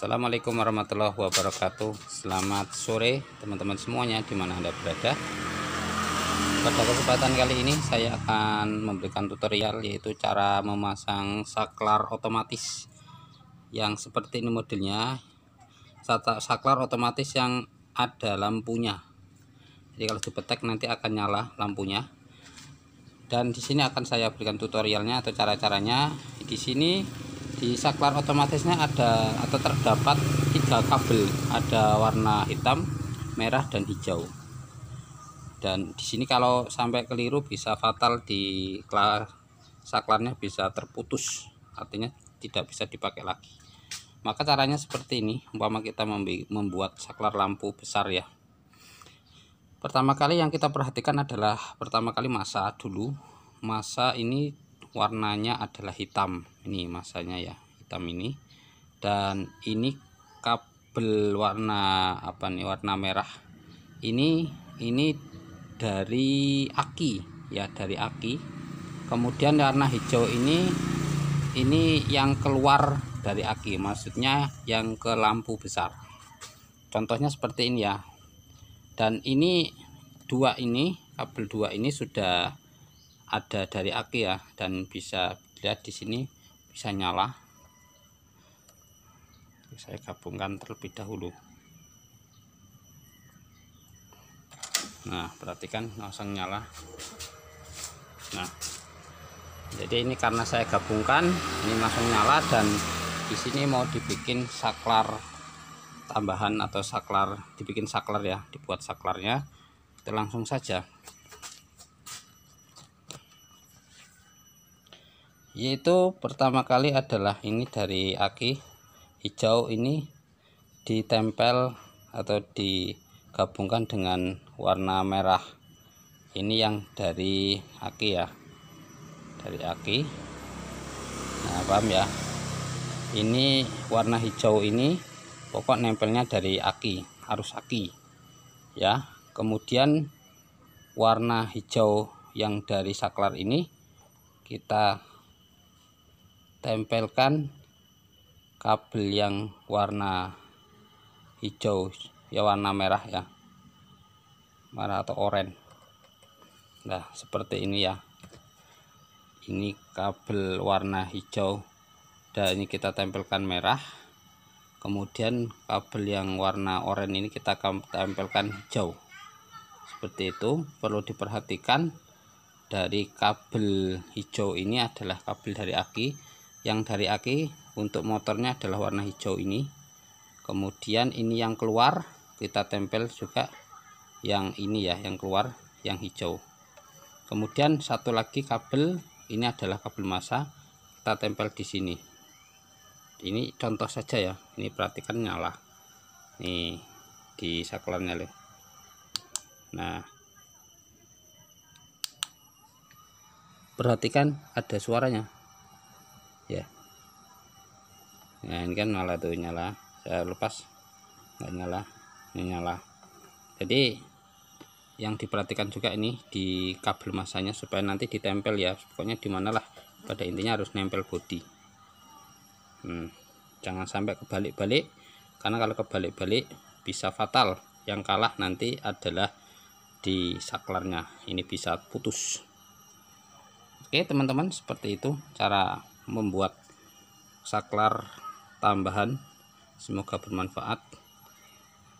Assalamualaikum warahmatullahi wabarakatuh Selamat sore teman-teman semuanya di mana Anda berada Pada kesempatan kali ini saya akan memberikan tutorial yaitu cara memasang saklar otomatis Yang seperti ini modelnya Saklar otomatis yang ada lampunya Jadi kalau dipetek nanti akan nyala lampunya dan di sini akan saya berikan tutorialnya atau cara-caranya di sini di saklar otomatisnya ada atau terdapat tiga kabel ada warna hitam merah dan hijau dan di sini kalau sampai keliru bisa fatal di kelas saklarnya bisa terputus artinya tidak bisa dipakai lagi maka caranya seperti ini umpama kita membuat saklar lampu besar ya pertama kali yang kita perhatikan adalah pertama kali masa dulu masa ini warnanya adalah hitam ini masanya ya hitam ini dan ini kabel warna apa nih warna merah ini ini dari aki ya dari aki kemudian warna hijau ini ini yang keluar dari aki maksudnya yang ke lampu besar contohnya seperti ini ya dan ini dua ini kabel dua ini sudah ada dari aki ya dan bisa dilihat di sini bisa nyala saya gabungkan terlebih dahulu nah perhatikan langsung nyala nah jadi ini karena saya gabungkan ini langsung nyala dan di sini mau dibikin saklar tambahan atau saklar dibikin saklar ya dibuat saklarnya kita langsung saja yaitu pertama kali adalah ini dari aki hijau ini ditempel atau digabungkan dengan warna merah ini yang dari aki ya dari aki nah paham ya ini warna hijau ini pokok nempelnya dari aki harus aki ya kemudian warna hijau yang dari saklar ini kita tempelkan kabel yang warna hijau ya warna merah ya merah atau oranye nah seperti ini ya ini kabel warna hijau dan ini kita tempelkan merah kemudian kabel yang warna oranye ini kita tempelkan hijau seperti itu perlu diperhatikan dari kabel hijau ini adalah kabel dari aki yang dari aki untuk motornya adalah warna hijau ini kemudian ini yang keluar kita tempel juga yang ini ya yang keluar yang hijau kemudian satu lagi kabel ini adalah kabel masa kita tempel di sini ini contoh saja ya ini perhatikan nyala nih di saklarnya loh nah perhatikan ada suaranya ya nah ini kan malah tuh nyala saya lepas nggak nyala ini nyala jadi yang diperhatikan juga ini di kabel masanya supaya nanti ditempel ya pokoknya dimanalah pada intinya harus nempel body hmm, jangan sampai kebalik-balik karena kalau kebalik-balik bisa fatal yang kalah nanti adalah di saklarnya ini bisa putus oke teman-teman seperti itu cara membuat saklar tambahan semoga bermanfaat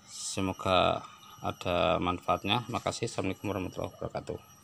semoga ada manfaatnya makasih assalamualaikum warahmatullahi wabarakatuh